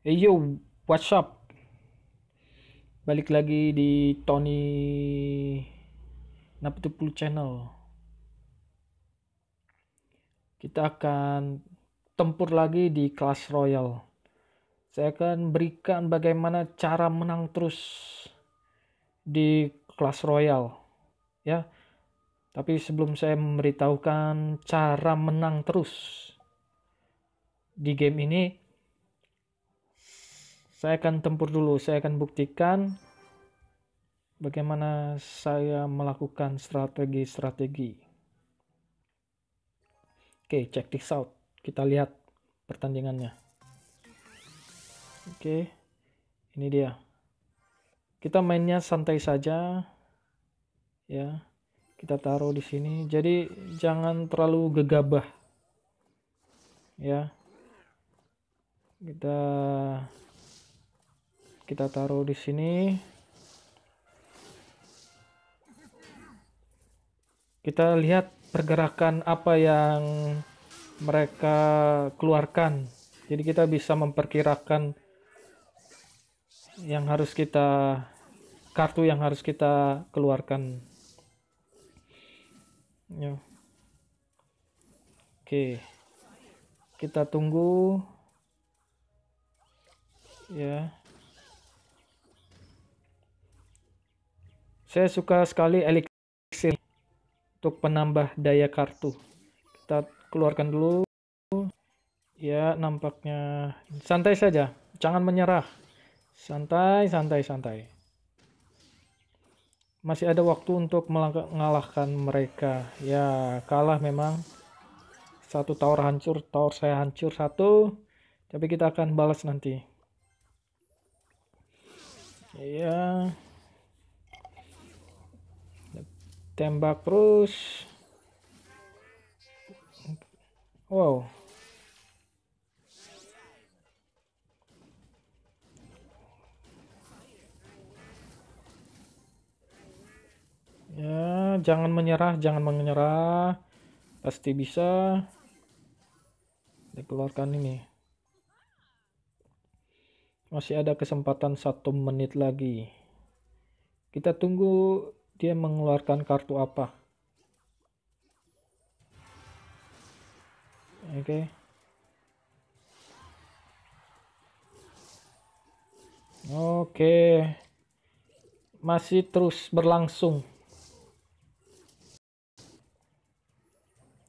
Hey eh, yo, what's up? Balik lagi di Tony Napitupulu Channel. Kita akan tempur lagi di kelas Royal. Saya akan berikan bagaimana cara menang terus di kelas Royal. Ya. Tapi sebelum saya memberitahukan cara menang terus di game ini, saya akan tempur dulu saya akan buktikan bagaimana saya melakukan strategi-strategi oke check this out kita lihat pertandingannya oke ini dia kita mainnya santai saja ya kita taruh di sini jadi jangan terlalu gegabah ya kita kita taruh di sini kita lihat pergerakan apa yang mereka keluarkan jadi kita bisa memperkirakan yang harus kita kartu yang harus kita keluarkan ya oke kita tunggu ya Saya suka sekali elixir untuk penambah daya kartu. Kita keluarkan dulu. Ya, nampaknya santai saja. Jangan menyerah. Santai, santai, santai. Masih ada waktu untuk mengalahkan mereka. Ya, kalah memang. Satu tower hancur, tower saya hancur satu. Tapi kita akan balas nanti. Ya. tembak terus wow ya jangan menyerah jangan menyerah pasti bisa dikeluarkan ini masih ada kesempatan satu menit lagi kita tunggu dia mengeluarkan kartu apa oke okay. oke masih terus berlangsung oke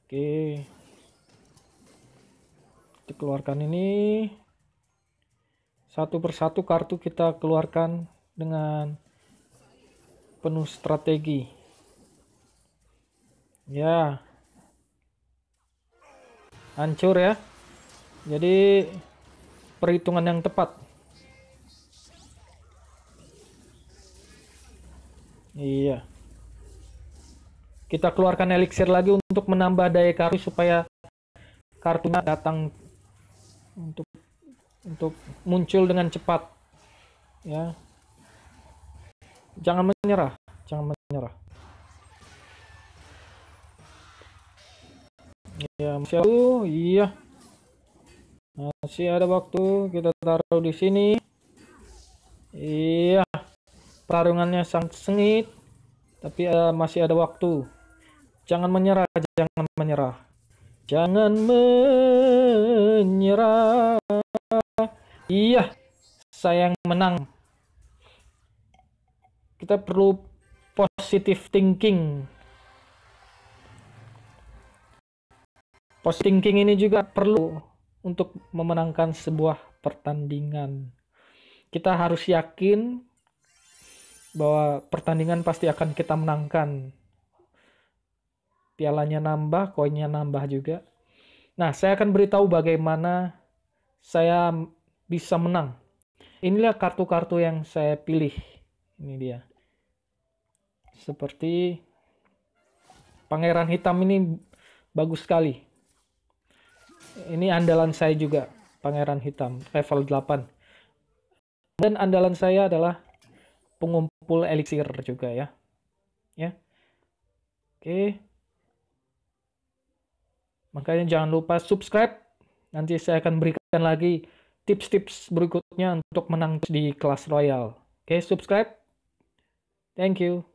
okay. dikeluarkan ini satu persatu kartu kita keluarkan dengan penuh strategi. Ya. Hancur ya. Jadi perhitungan yang tepat. Iya. Kita keluarkan elixir lagi untuk menambah daya kartu supaya kartunya datang untuk untuk muncul dengan cepat. Ya, jangan menyerah jangan menyerah ya masih ada oh, iya masih ada waktu kita taruh di sini iya pertarungannya sangat sengit tapi uh, masih ada waktu jangan menyerah jangan menyerah jangan menyerah iya saya yang menang kita perlu positive thinking positive thinking ini juga perlu untuk memenangkan sebuah pertandingan kita harus yakin bahwa pertandingan pasti akan kita menangkan pialanya nambah koinnya nambah juga nah saya akan beritahu bagaimana saya bisa menang inilah kartu-kartu yang saya pilih. Ini dia seperti pangeran hitam ini bagus sekali ini andalan saya juga pangeran hitam level 8 dan andalan saya adalah pengumpul elixir juga ya ya oke makanya jangan lupa subscribe nanti saya akan berikan lagi tips-tips berikutnya untuk menang di kelas royal oke subscribe thank you